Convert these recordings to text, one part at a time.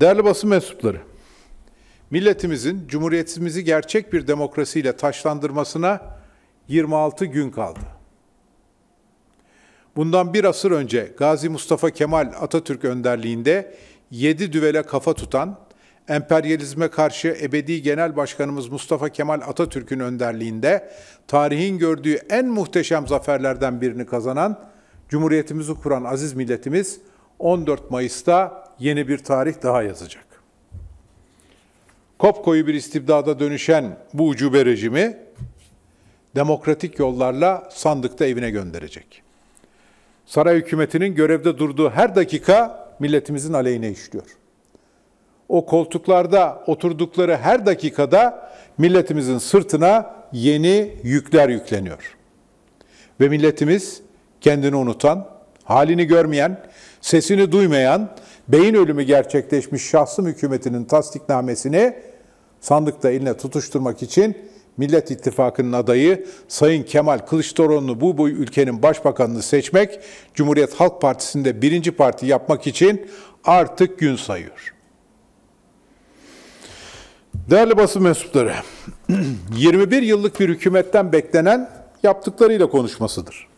Değerli basın mensupları, milletimizin cumhuriyetimizi gerçek bir demokrasiyle taşlandırmasına 26 gün kaldı. Bundan bir asır önce Gazi Mustafa Kemal Atatürk önderliğinde 7 düvele kafa tutan, emperyalizme karşı ebedi genel başkanımız Mustafa Kemal Atatürk'ün önderliğinde tarihin gördüğü en muhteşem zaferlerden birini kazanan, Cumhuriyetimizi kuran aziz milletimiz 14 Mayıs'ta yeni bir tarih daha yazacak. Kopkoyu bir istibdada dönüşen bu ucube rejimi demokratik yollarla sandıkta evine gönderecek. Saray hükümetinin görevde durduğu her dakika milletimizin aleyhine işliyor. O koltuklarda oturdukları her dakikada milletimizin sırtına yeni yükler yükleniyor. Ve milletimiz kendini unutan, halini görmeyen, sesini duymayan, beyin ölümü gerçekleşmiş şahsım hükümetinin tasdiknamesini sandıkta eline tutuşturmak için Millet İttifakı'nın adayı Sayın Kemal Kılıçdaroğlu'nu bu boy ülkenin başbakanını seçmek, Cumhuriyet Halk Partisi'nde birinci parti yapmak için artık gün sayıyor. Değerli basın mensupları, 21 yıllık bir hükümetten beklenen yaptıklarıyla konuşmasıdır.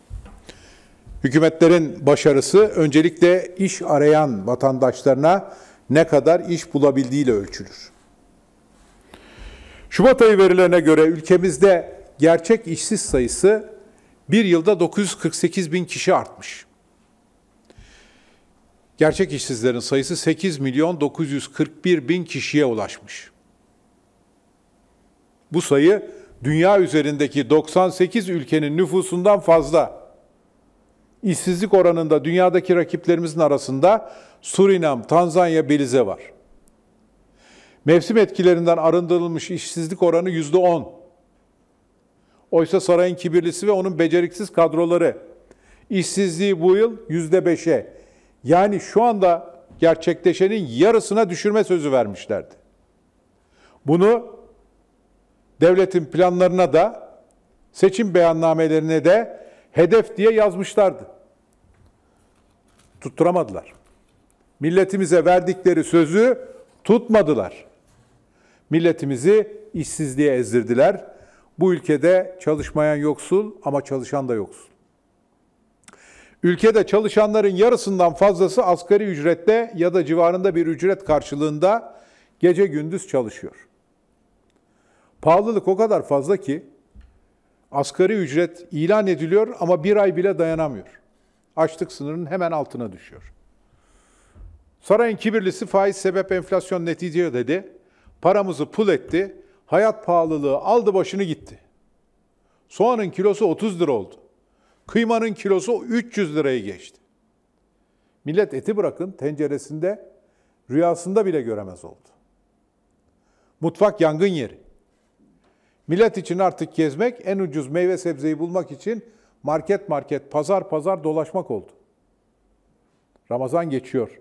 Hükümetlerin başarısı öncelikle iş arayan vatandaşlarına ne kadar iş bulabildiğiyle ölçülür. Şubat ayı verilerine göre ülkemizde gerçek işsiz sayısı bir yılda 948 bin kişi artmış. Gerçek işsizlerin sayısı 8 milyon 941 bin kişiye ulaşmış. Bu sayı dünya üzerindeki 98 ülkenin nüfusundan fazla işsizlik oranında dünyadaki rakiplerimizin arasında Surinam, Tanzanya, Belize var. Mevsim etkilerinden arındırılmış işsizlik oranı yüzde on. Oysa sarayın kibirlisi ve onun beceriksiz kadroları işsizliği bu yıl yüzde beşe. Yani şu anda gerçekleşenin yarısına düşürme sözü vermişlerdi. Bunu devletin planlarına da seçim beyannamelerine de hedef diye yazmışlardı tutturamadılar. Milletimize verdikleri sözü tutmadılar. Milletimizi işsizliğe ezdirdiler. Bu ülkede çalışmayan yoksul ama çalışan da yoksul. Ülkede çalışanların yarısından fazlası asgari ücrette ya da civarında bir ücret karşılığında gece gündüz çalışıyor. Pahalılık o kadar fazla ki asgari ücret ilan ediliyor ama bir ay bile dayanamıyor açlık sınırının hemen altına düşüyor. Sarayın kibirlisi faiz sebep enflasyon netice dedi. Paramızı pul etti. Hayat pahalılığı aldı başını gitti. Soğanın kilosu 30 lira oldu. Kıymanın kilosu 300 lirayı geçti. Millet eti bırakın tenceresinde rüyasında bile göremez oldu. Mutfak yangın yeri. Millet için artık gezmek en ucuz meyve sebzeyi bulmak için market market, pazar pazar dolaşmak oldu. Ramazan geçiyor.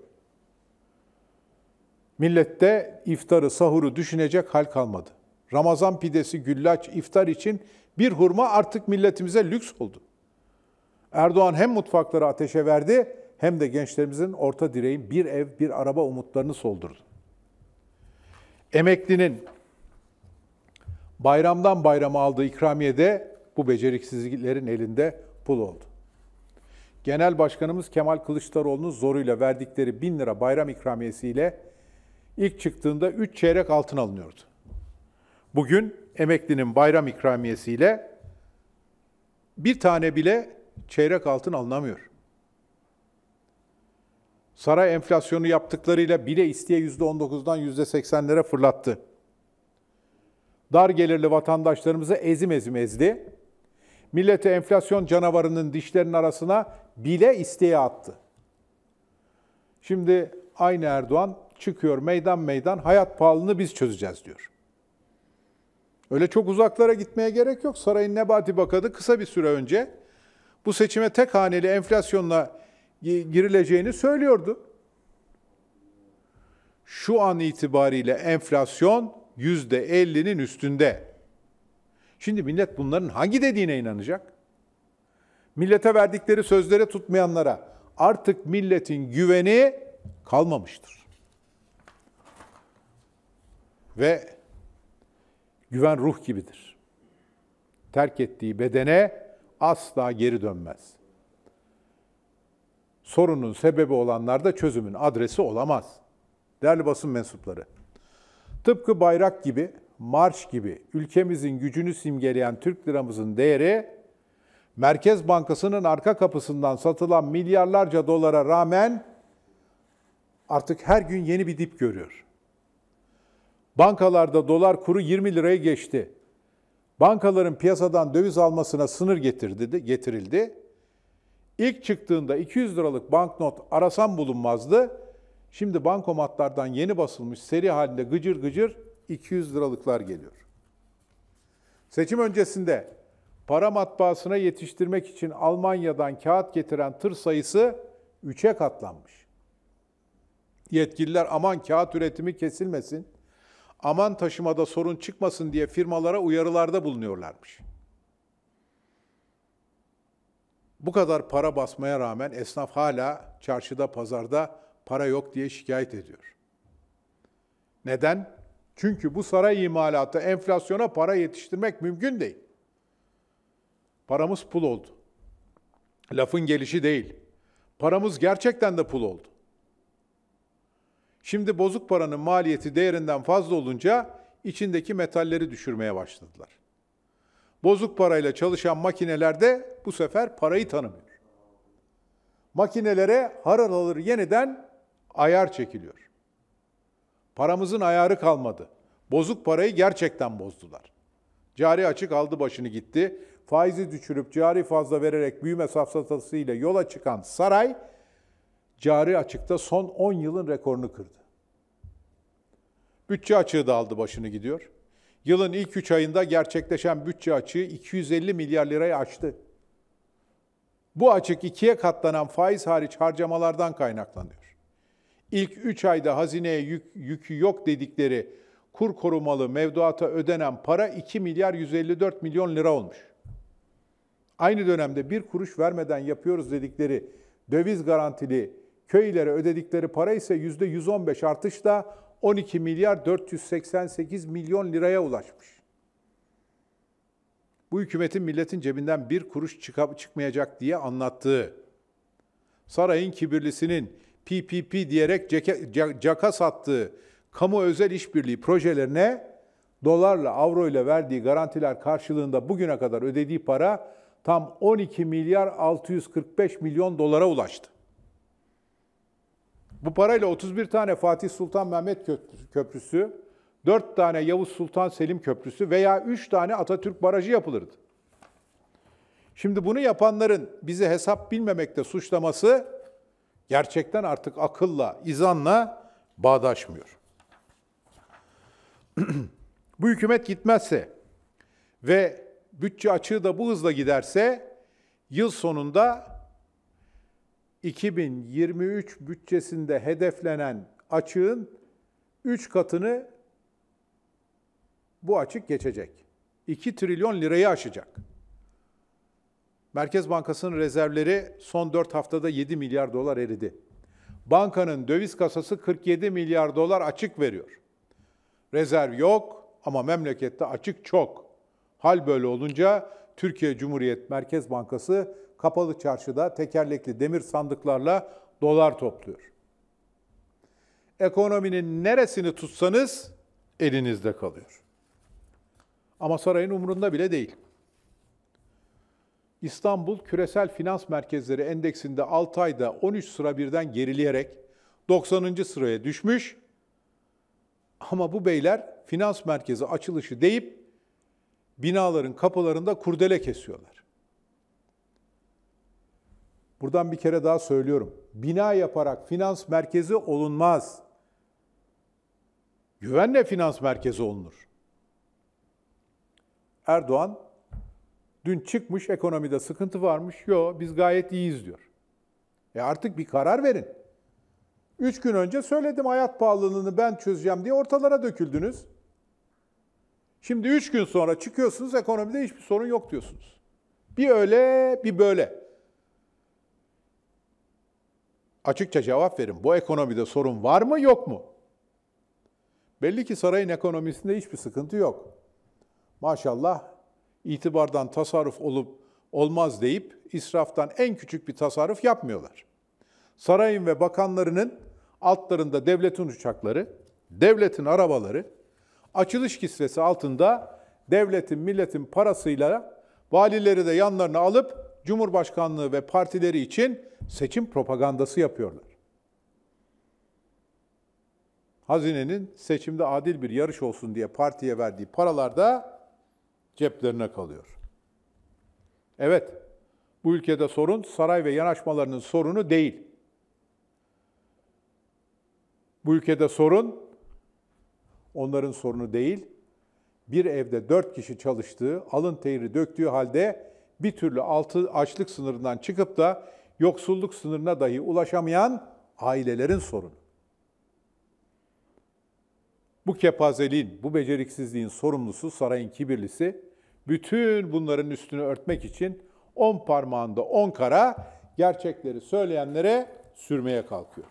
Millette iftarı, sahuru düşünecek hal kalmadı. Ramazan pidesi, güllaç, iftar için bir hurma artık milletimize lüks oldu. Erdoğan hem mutfakları ateşe verdi hem de gençlerimizin orta direğin bir ev, bir araba umutlarını soldurdu. Emeklinin bayramdan bayrama aldığı ikramiyede bu beceriksizliklerin elinde pul oldu. Genel Başkanımız Kemal Kılıçdaroğlu'nun zoruyla verdikleri 1000 lira bayram ikramiyesiyle ilk çıktığında 3 çeyrek altın alınıyordu. Bugün emeklinin bayram ikramiyesiyle bir tane bile çeyrek altın alınamıyor. Saray enflasyonu yaptıklarıyla bile isteye %19'dan %80'lere fırlattı. Dar gelirli vatandaşlarımızı ezim ezim ezdi millete enflasyon canavarının dişlerinin arasına bile isteği attı. Şimdi aynı Erdoğan çıkıyor meydan meydan hayat pahalılığını biz çözeceğiz diyor. Öyle çok uzaklara gitmeye gerek yok. Sarayın Nebati Bakadı kısa bir süre önce bu seçime tek haneli enflasyonla girileceğini söylüyordu. Şu an itibariyle enflasyon %50'nin üstünde. Şimdi millet bunların hangi dediğine inanacak? Millete verdikleri sözlere tutmayanlara artık milletin güveni kalmamıştır. Ve güven ruh gibidir. Terk ettiği bedene asla geri dönmez. Sorunun sebebi olanlar da çözümün adresi olamaz. Değerli basın mensupları, tıpkı bayrak gibi marş gibi ülkemizin gücünü simgeleyen Türk liramızın değeri Merkez Bankası'nın arka kapısından satılan milyarlarca dolara rağmen artık her gün yeni bir dip görüyor. Bankalarda dolar kuru 20 liraya geçti. Bankaların piyasadan döviz almasına sınır getirdi, getirildi. İlk çıktığında 200 liralık banknot arasan bulunmazdı. Şimdi bankomatlardan yeni basılmış seri halinde gıcır gıcır 200 liralıklar geliyor. Seçim öncesinde para matbaasına yetiştirmek için Almanya'dan kağıt getiren tır sayısı 3'e katlanmış. Yetkililer aman kağıt üretimi kesilmesin, aman taşımada sorun çıkmasın diye firmalara uyarılarda bulunuyorlarmış. Bu kadar para basmaya rağmen esnaf hala çarşıda, pazarda para yok diye şikayet ediyor. Neden? Çünkü bu saray imalatı enflasyona para yetiştirmek mümkün değil. Paramız pul oldu. Lafın gelişi değil. Paramız gerçekten de pul oldu. Şimdi bozuk paranın maliyeti değerinden fazla olunca içindeki metalleri düşürmeye başladılar. Bozuk parayla çalışan makineler de bu sefer parayı tanımıyor. Makinelere haralalır yeniden ayar çekiliyor. Paramızın ayarı kalmadı. Bozuk parayı gerçekten bozdular. Cari açık aldı başını gitti. Faizi düşürüp cari fazla vererek büyüme safsatası ile yola çıkan saray cari açıkta son 10 yılın rekorunu kırdı. Bütçe açığı da aldı başını gidiyor. Yılın ilk 3 ayında gerçekleşen bütçe açığı 250 milyar lirayı aştı. Bu açık ikiye katlanan faiz hariç harcamalardan kaynaklanıyor. İlk 3 ayda hazineye yük, yükü yok dedikleri kur korumalı mevduata ödenen para 2 milyar 154 milyon lira olmuş. Aynı dönemde bir kuruş vermeden yapıyoruz dedikleri döviz garantili köylere ödedikleri para ise %115 artışla 12 milyar 488 milyon liraya ulaşmış. Bu hükümetin milletin cebinden bir kuruş çıkıp çıkmayacak diye anlattığı, sarayın kibirlisinin PPP diyerek caka, caka sattığı kamu özel işbirliği projelerine dolarla, avro ile verdiği garantiler karşılığında bugüne kadar ödediği para tam 12 milyar 645 milyon dolara ulaştı. Bu parayla 31 tane Fatih Sultan Mehmet Köprüsü, 4 tane Yavuz Sultan Selim Köprüsü veya 3 tane Atatürk Barajı yapılırdı. Şimdi bunu yapanların bizi hesap bilmemekte suçlaması Gerçekten artık akılla, izanla bağdaşmıyor. bu hükümet gitmezse ve bütçe açığı da bu hızla giderse yıl sonunda 2023 bütçesinde hedeflenen açığın 3 katını bu açık geçecek. 2 trilyon lirayı aşacak. Merkez Bankası'nın rezervleri son 4 haftada 7 milyar dolar eridi. Bankanın döviz kasası 47 milyar dolar açık veriyor. Rezerv yok ama memlekette açık çok. Hal böyle olunca Türkiye Cumhuriyet Merkez Bankası kapalı çarşıda tekerlekli demir sandıklarla dolar topluyor. Ekonominin neresini tutsanız elinizde kalıyor. Ama sarayın umurunda bile değil. İstanbul Küresel Finans Merkezleri Endeksinde 6 ayda 13 sıra birden gerileyerek 90. sıraya düşmüş. Ama bu beyler finans merkezi açılışı deyip binaların kapılarında kurdele kesiyorlar. Buradan bir kere daha söylüyorum. Bina yaparak finans merkezi olunmaz. Güvenle finans merkezi olunur. Erdoğan Dün çıkmış ekonomide sıkıntı varmış. Yo biz gayet iyiyiz diyor. E artık bir karar verin. Üç gün önce söyledim hayat pahalılığını ben çözeceğim diye ortalara döküldünüz. Şimdi üç gün sonra çıkıyorsunuz ekonomide hiçbir sorun yok diyorsunuz. Bir öyle bir böyle. Açıkça cevap verin. Bu ekonomide sorun var mı yok mu? Belli ki sarayın ekonomisinde hiçbir sıkıntı yok. Maşallah itibardan tasarruf olup olmaz deyip israftan en küçük bir tasarruf yapmıyorlar. Sarayın ve bakanlarının altlarında devletin uçakları, devletin arabaları, açılış kisvesi altında devletin, milletin parasıyla valileri de yanlarına alıp Cumhurbaşkanlığı ve partileri için seçim propagandası yapıyorlar. Hazinenin seçimde adil bir yarış olsun diye partiye verdiği paralarda ceplerine kalıyor. Evet, bu ülkede sorun saray ve yanaşmalarının sorunu değil. Bu ülkede sorun onların sorunu değil. Bir evde dört kişi çalıştığı, alın teri döktüğü halde bir türlü altı açlık sınırından çıkıp da yoksulluk sınırına dahi ulaşamayan ailelerin sorunu. Bu kepazeliğin, bu beceriksizliğin sorumlusu sarayın kibirlisi bütün bunların üstünü örtmek için on parmağında on kara gerçekleri söyleyenlere sürmeye kalkıyor.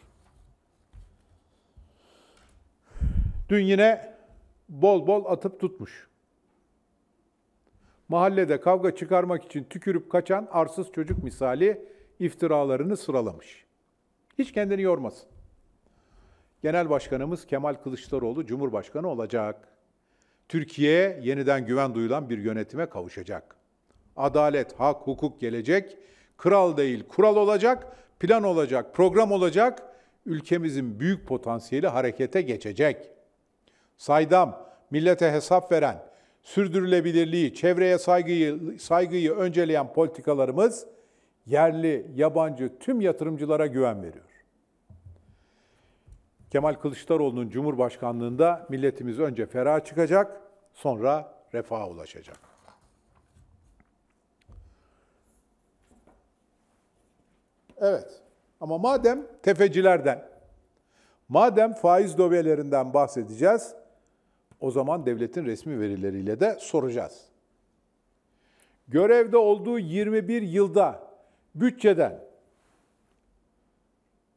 Dün yine bol bol atıp tutmuş. Mahallede kavga çıkarmak için tükürüp kaçan arsız çocuk misali iftiralarını sıralamış. Hiç kendini yormasın. Genel Başkanımız Kemal Kılıçdaroğlu Cumhurbaşkanı olacak. Türkiye yeniden güven duyulan bir yönetime kavuşacak. Adalet, hak, hukuk gelecek. Kral değil, kural olacak, plan olacak, program olacak. Ülkemizin büyük potansiyeli harekete geçecek. Saydam, millete hesap veren, sürdürülebilirliği, çevreye saygıyı, saygıyı önceleyen politikalarımız yerli, yabancı tüm yatırımcılara güven veriyor. Kemal Kılıçdaroğlu'nun Cumhurbaşkanlığında milletimiz önce ferah çıkacak, sonra refaha ulaşacak. Evet. Ama madem tefecilerden, madem faiz dövelerinden bahsedeceğiz, o zaman devletin resmi verileriyle de soracağız. Görevde olduğu 21 yılda bütçeden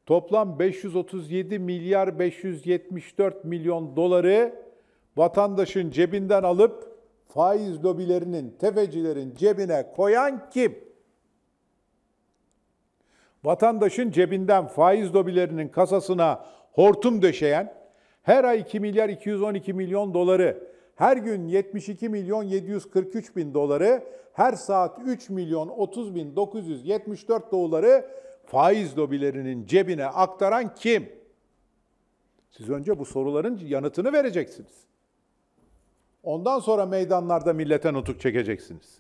toplam 537 milyar 574 milyon doları vatandaşın cebinden alıp faiz lobilerinin, tefecilerin cebine koyan kim? Vatandaşın cebinden faiz lobilerinin kasasına hortum döşeyen, her ay 2 milyar 212 milyon doları, her gün 72 milyon 743 bin doları, her saat 3 milyon 30 bin 974 doları faiz lobilerinin cebine aktaran kim? Siz önce bu soruların yanıtını vereceksiniz. Ondan sonra meydanlarda millete nutuk çekeceksiniz.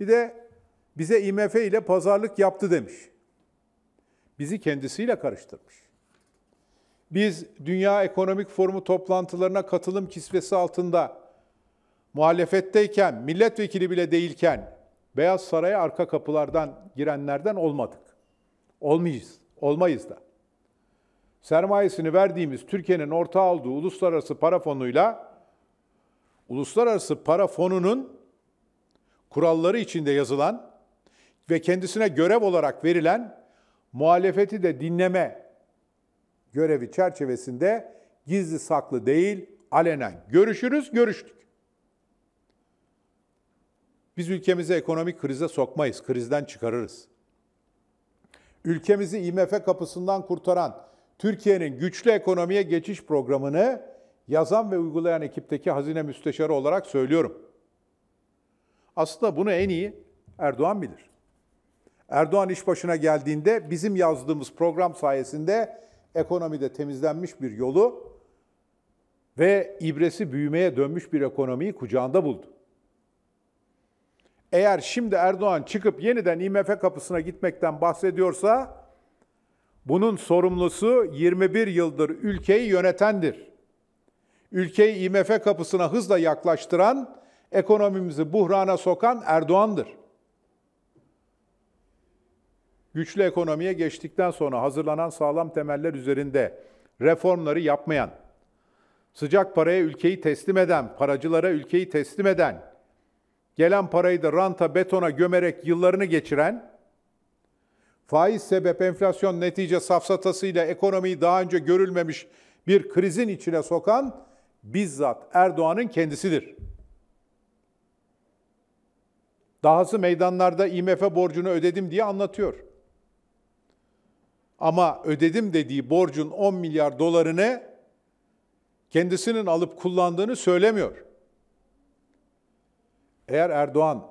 Bir de bize IMF ile pazarlık yaptı demiş. Bizi kendisiyle karıştırmış. Biz Dünya Ekonomik Forumu toplantılarına katılım kisvesi altında muhalefetteyken, milletvekili bile değilken Beyaz Saray'a arka kapılardan girenlerden olmadık. Olmayız, olmayız da. Sermayesini verdiğimiz Türkiye'nin ortağı olduğu uluslararası para fonuyla uluslararası para fonunun kuralları içinde yazılan ve kendisine görev olarak verilen muhalefeti de dinleme görevi çerçevesinde gizli saklı değil, alenen görüşürüz, görüştük. Biz ülkemizi ekonomik krize sokmayız, krizden çıkarırız ülkemizi IMF kapısından kurtaran Türkiye'nin güçlü ekonomiye geçiş programını yazan ve uygulayan ekipteki hazine müsteşarı olarak söylüyorum. Aslında bunu en iyi Erdoğan bilir. Erdoğan iş başına geldiğinde bizim yazdığımız program sayesinde ekonomide temizlenmiş bir yolu ve ibresi büyümeye dönmüş bir ekonomiyi kucağında buldu eğer şimdi Erdoğan çıkıp yeniden IMF kapısına gitmekten bahsediyorsa bunun sorumlusu 21 yıldır ülkeyi yönetendir. Ülkeyi IMF kapısına hızla yaklaştıran, ekonomimizi buhrana sokan Erdoğan'dır. Güçlü ekonomiye geçtikten sonra hazırlanan sağlam temeller üzerinde reformları yapmayan, sıcak paraya ülkeyi teslim eden, paracılara ülkeyi teslim eden, gelen parayı da ranta, betona gömerek yıllarını geçiren, faiz sebep enflasyon netice safsatasıyla ekonomiyi daha önce görülmemiş bir krizin içine sokan bizzat Erdoğan'ın kendisidir. Dahası meydanlarda IMF borcunu ödedim diye anlatıyor. Ama ödedim dediği borcun 10 milyar dolarını kendisinin alıp kullandığını söylemiyor. Eğer Erdoğan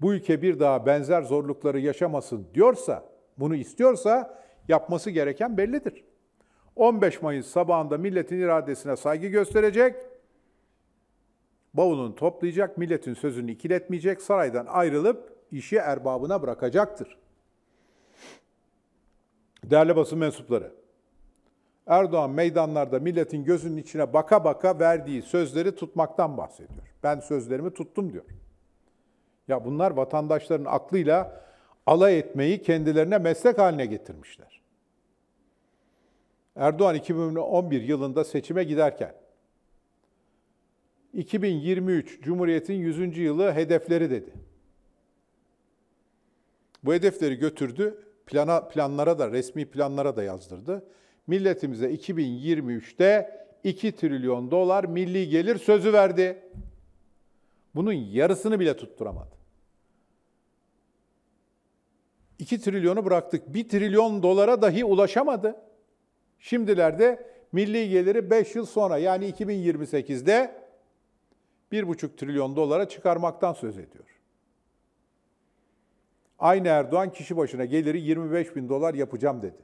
bu ülke bir daha benzer zorlukları yaşamasın diyorsa, bunu istiyorsa yapması gereken bellidir. 15 Mayıs sabahında milletin iradesine saygı gösterecek, bavulunu toplayacak, milletin sözünü ikiletmeyecek, saraydan ayrılıp işi erbabına bırakacaktır. Değerli basın mensupları, Erdoğan meydanlarda milletin gözünün içine baka baka verdiği sözleri tutmaktan bahsediyor. Ben sözlerimi tuttum diyor. Ya bunlar vatandaşların aklıyla alay etmeyi kendilerine meslek haline getirmişler. Erdoğan 2011 yılında seçime giderken 2023 Cumhuriyet'in 100. yılı hedefleri dedi. Bu hedefleri götürdü, plana, planlara da, resmi planlara da yazdırdı milletimize 2023'te 2 trilyon dolar milli gelir sözü verdi. Bunun yarısını bile tutturamadı. 2 trilyonu bıraktık. 1 trilyon dolara dahi ulaşamadı. Şimdilerde milli geliri 5 yıl sonra yani 2028'de 1,5 trilyon dolara çıkarmaktan söz ediyor. Aynı Erdoğan kişi başına geliri 25 bin dolar yapacağım dedi.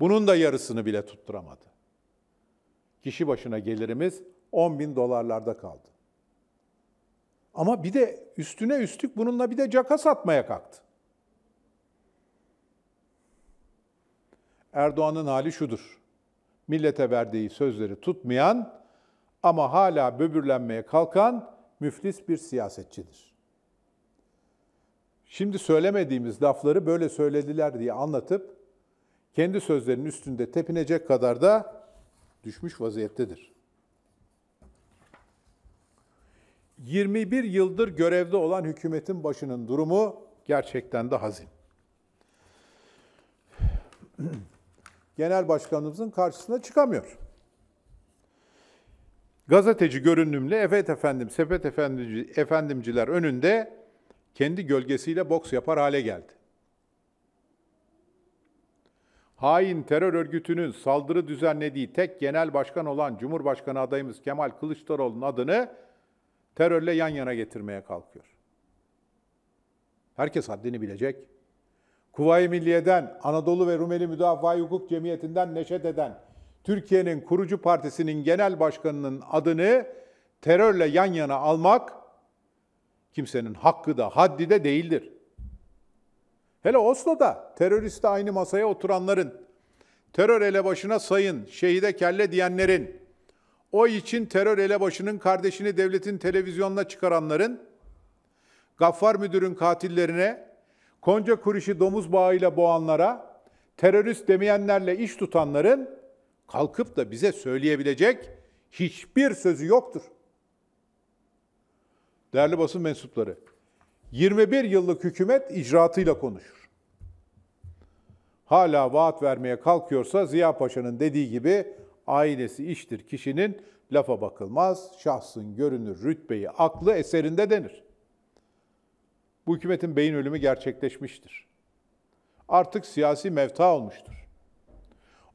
Bunun da yarısını bile tutturamadı. Kişi başına gelirimiz 10 bin dolarlarda kaldı. Ama bir de üstüne üstlük bununla bir de caka satmaya kalktı. Erdoğan'ın hali şudur. Millete verdiği sözleri tutmayan ama hala böbürlenmeye kalkan müflis bir siyasetçidir. Şimdi söylemediğimiz lafları böyle söylediler diye anlatıp kendi sözlerinin üstünde tepinecek kadar da düşmüş vaziyettedir. 21 yıldır görevde olan hükümetin başının durumu gerçekten de hazin. Genel başkanımızın karşısına çıkamıyor. Gazeteci görünümlü Evet Efendim, Sepet Efendimciler önünde kendi gölgesiyle boks yapar hale geldi hain terör örgütünün saldırı düzenlediği tek genel başkan olan Cumhurbaşkanı adayımız Kemal Kılıçdaroğlu'nun adını terörle yan yana getirmeye kalkıyor. Herkes haddini bilecek. Kuvayi Milliye'den, Anadolu ve Rumeli Müdafaa Hukuk Cemiyeti'nden neşet eden Türkiye'nin kurucu partisinin genel başkanının adını terörle yan yana almak kimsenin hakkı da haddi de değildir. Hele Oslo'da teröristle aynı masaya oturanların, terör elebaşına sayın, şehide kelle diyenlerin, o için terör elebaşının kardeşini devletin televizyonuna çıkaranların, Gaffar müdürün katillerine, Konca kuruşu domuz bağıyla boğanlara, terörist demeyenlerle iş tutanların kalkıp da bize söyleyebilecek hiçbir sözü yoktur. Değerli basın mensupları, 21 yıllık hükümet icraatıyla konuşur. Hala vaat vermeye kalkıyorsa Ziya Paşa'nın dediği gibi ailesi iştir kişinin, lafa bakılmaz, şahsın görünür rütbeyi, aklı eserinde denir. Bu hükümetin beyin ölümü gerçekleşmiştir. Artık siyasi mevta olmuştur.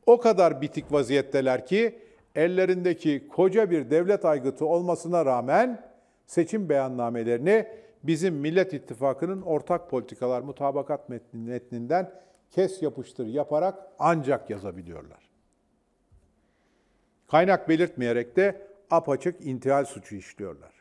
O kadar bitik vaziyetteler ki ellerindeki koca bir devlet aygıtı olmasına rağmen seçim beyannamelerini bizim Millet İttifakı'nın ortak politikalar mutabakat metninden kes yapıştır yaparak ancak yazabiliyorlar. Kaynak belirtmeyerek de apaçık intihal suçu işliyorlar.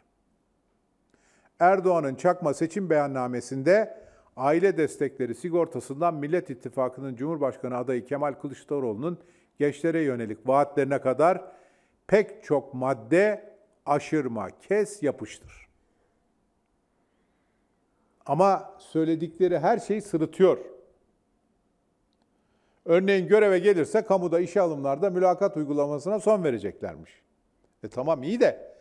Erdoğan'ın çakma seçim beyannamesinde aile destekleri sigortasından Millet İttifakı'nın Cumhurbaşkanı adayı Kemal Kılıçdaroğlu'nun gençlere yönelik vaatlerine kadar pek çok madde aşırma, kes, yapıştır. Ama söyledikleri her şey sırıtıyor. Örneğin göreve gelirse kamuda işe alımlarda mülakat uygulamasına son vereceklermiş. E tamam iyi de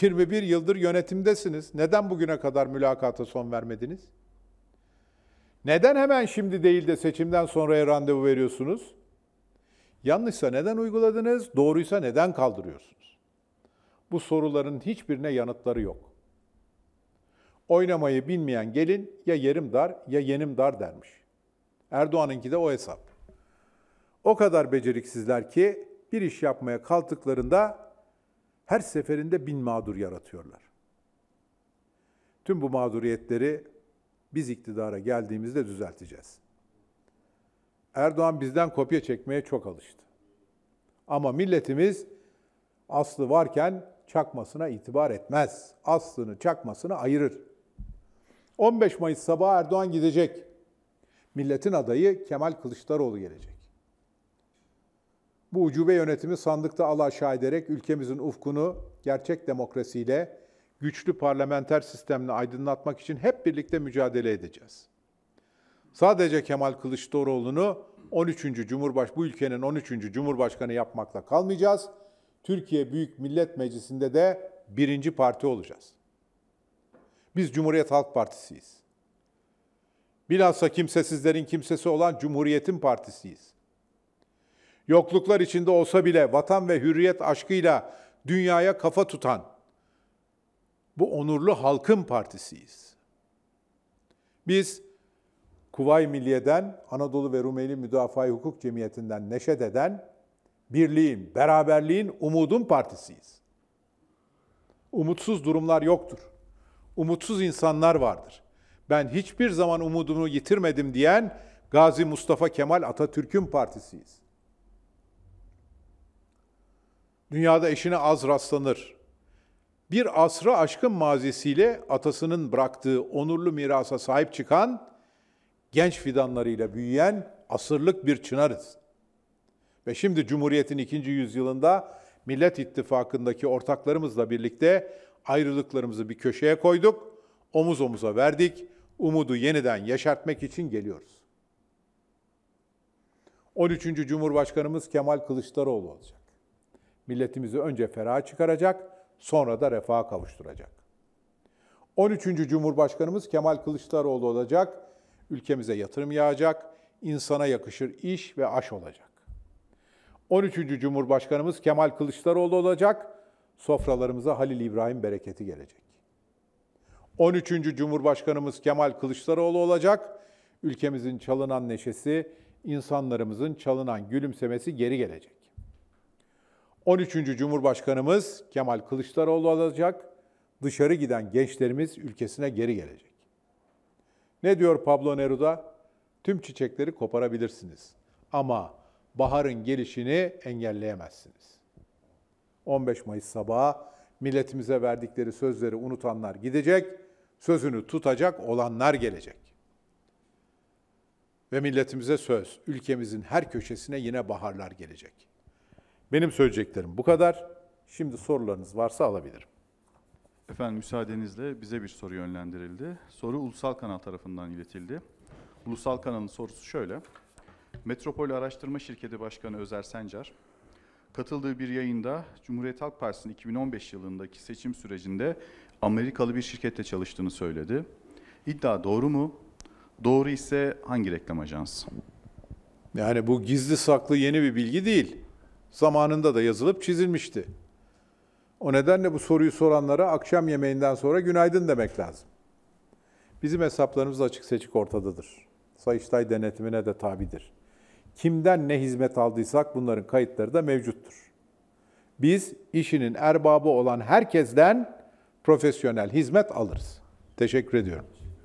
21 yıldır yönetimdesiniz. Neden bugüne kadar mülakata son vermediniz? Neden hemen şimdi değil de seçimden sonraya randevu veriyorsunuz? Yanlışsa neden uyguladınız? Doğruysa neden kaldırıyorsunuz? Bu soruların hiçbirine yanıtları yok. Oynamayı bilmeyen gelin ya yerim dar ya yenim dar dermiş. Erdoğan'ınki de o hesap. O kadar beceriksizler ki bir iş yapmaya kalktıklarında her seferinde bin mağdur yaratıyorlar. Tüm bu mağduriyetleri biz iktidara geldiğimizde düzelteceğiz. Erdoğan bizden kopya çekmeye çok alıştı. Ama milletimiz aslı varken çakmasına itibar etmez. Aslını çakmasını ayırır. 15 Mayıs sabahı Erdoğan gidecek. Milletin adayı Kemal Kılıçdaroğlu gelecek. Bu ucube yönetimi sandıkta alaşağı ederek ülkemizin ufkunu gerçek demokrasiyle, güçlü parlamenter sistemle aydınlatmak için hep birlikte mücadele edeceğiz. Sadece Kemal Kılıçdaroğlu'nu 13. Cumhurbaş bu ülkenin 13. Cumhurbaşkanı yapmakla kalmayacağız. Türkiye Büyük Millet Meclisi'nde de birinci parti olacağız. Biz Cumhuriyet Halk Partisi'yiz. Bilhassa kimsesizlerin kimsesi olan Cumhuriyet'in partisiyiz. Yokluklar içinde olsa bile vatan ve hürriyet aşkıyla dünyaya kafa tutan bu onurlu halkın partisiyiz. Biz Kuvay Milliye'den, Anadolu ve Rumeli Müdafaa Hukuk Cemiyeti'nden neşet eden birliğin, beraberliğin, umudun partisiyiz. Umutsuz durumlar yoktur umutsuz insanlar vardır. Ben hiçbir zaman umudumu yitirmedim diyen Gazi Mustafa Kemal Atatürk'ün partisiyiz. Dünyada eşine az rastlanır. Bir asrı aşkın mazisiyle atasının bıraktığı onurlu mirasa sahip çıkan, genç fidanlarıyla büyüyen asırlık bir çınarız. Ve şimdi Cumhuriyet'in ikinci yüzyılında Millet İttifakı'ndaki ortaklarımızla birlikte ayrılıklarımızı bir köşeye koyduk, omuz omuza verdik, umudu yeniden yaşartmak için geliyoruz. 13. Cumhurbaşkanımız Kemal Kılıçdaroğlu olacak. Milletimizi önce feraha çıkaracak, sonra da refaha kavuşturacak. 13. Cumhurbaşkanımız Kemal Kılıçdaroğlu olacak. Ülkemize yatırım yağacak, insana yakışır iş ve aş olacak. 13. Cumhurbaşkanımız Kemal Kılıçdaroğlu olacak sofralarımıza Halil İbrahim bereketi gelecek. 13. Cumhurbaşkanımız Kemal Kılıçdaroğlu olacak. Ülkemizin çalınan neşesi, insanlarımızın çalınan gülümsemesi geri gelecek. 13. Cumhurbaşkanımız Kemal Kılıçdaroğlu olacak. Dışarı giden gençlerimiz ülkesine geri gelecek. Ne diyor Pablo Neruda? Tüm çiçekleri koparabilirsiniz ama baharın gelişini engelleyemezsiniz. 15 Mayıs sabahı milletimize verdikleri sözleri unutanlar gidecek, sözünü tutacak olanlar gelecek. Ve milletimize söz, ülkemizin her köşesine yine baharlar gelecek. Benim söyleyeceklerim bu kadar. Şimdi sorularınız varsa alabilirim. Efendim müsaadenizle bize bir soru yönlendirildi. Soru Ulusal Kanal tarafından iletildi. Ulusal Kanal'ın sorusu şöyle. Metropol Araştırma Şirketi Başkanı Özer Sencar, katıldığı bir yayında Cumhuriyet Halk Partisi'nin 2015 yılındaki seçim sürecinde Amerikalı bir şirkette çalıştığını söyledi. İddia doğru mu? Doğru ise hangi reklam ajansı? Yani bu gizli saklı yeni bir bilgi değil. Zamanında da yazılıp çizilmişti. O nedenle bu soruyu soranlara akşam yemeğinden sonra günaydın demek lazım. Bizim hesaplarımız açık seçik ortadadır. Sayıştay denetimine de tabidir. Kimden ne hizmet aldıysak bunların kayıtları da mevcuttur. Biz işinin erbabı olan herkesten profesyonel hizmet alırız. Teşekkür ediyorum.